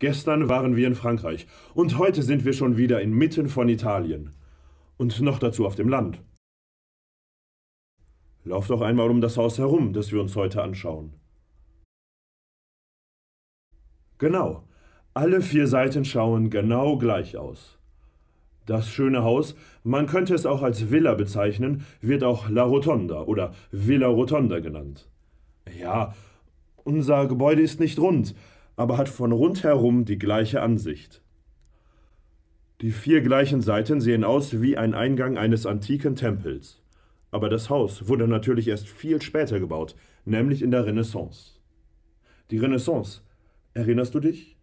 Gestern waren wir in Frankreich und heute sind wir schon wieder inmitten von Italien. Und noch dazu auf dem Land. Lauf doch einmal um das Haus herum, das wir uns heute anschauen. Genau, alle vier Seiten schauen genau gleich aus. Das schöne Haus, man könnte es auch als Villa bezeichnen, wird auch La Rotonda oder Villa Rotonda genannt. Ja, unser Gebäude ist nicht rund, aber hat von rundherum die gleiche Ansicht. Die vier gleichen Seiten sehen aus wie ein Eingang eines antiken Tempels. Aber das Haus wurde natürlich erst viel später gebaut, nämlich in der Renaissance. Die Renaissance, erinnerst du dich?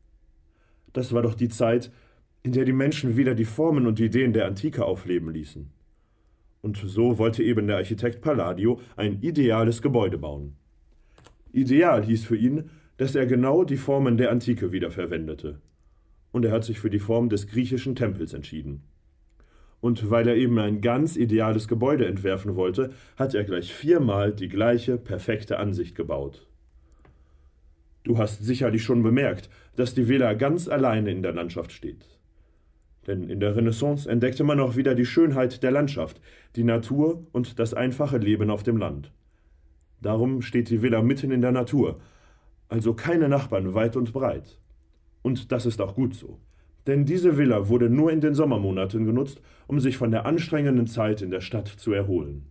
Das war doch die Zeit, in der die Menschen wieder die Formen und Ideen der Antike aufleben ließen. Und so wollte eben der Architekt Palladio ein ideales Gebäude bauen. Ideal hieß für ihn, dass er genau die Formen der Antike wiederverwendete. Und er hat sich für die Form des griechischen Tempels entschieden. Und weil er eben ein ganz ideales Gebäude entwerfen wollte, hat er gleich viermal die gleiche perfekte Ansicht gebaut. Du hast sicherlich schon bemerkt, dass die Villa ganz alleine in der Landschaft steht. Denn in der Renaissance entdeckte man auch wieder die Schönheit der Landschaft, die Natur und das einfache Leben auf dem Land. Darum steht die Villa mitten in der Natur, also keine Nachbarn weit und breit. Und das ist auch gut so. Denn diese Villa wurde nur in den Sommermonaten genutzt, um sich von der anstrengenden Zeit in der Stadt zu erholen.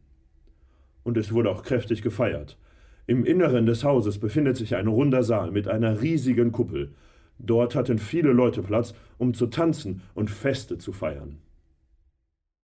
Und es wurde auch kräftig gefeiert. Im Inneren des Hauses befindet sich ein runder Saal mit einer riesigen Kuppel. Dort hatten viele Leute Platz, um zu tanzen und Feste zu feiern.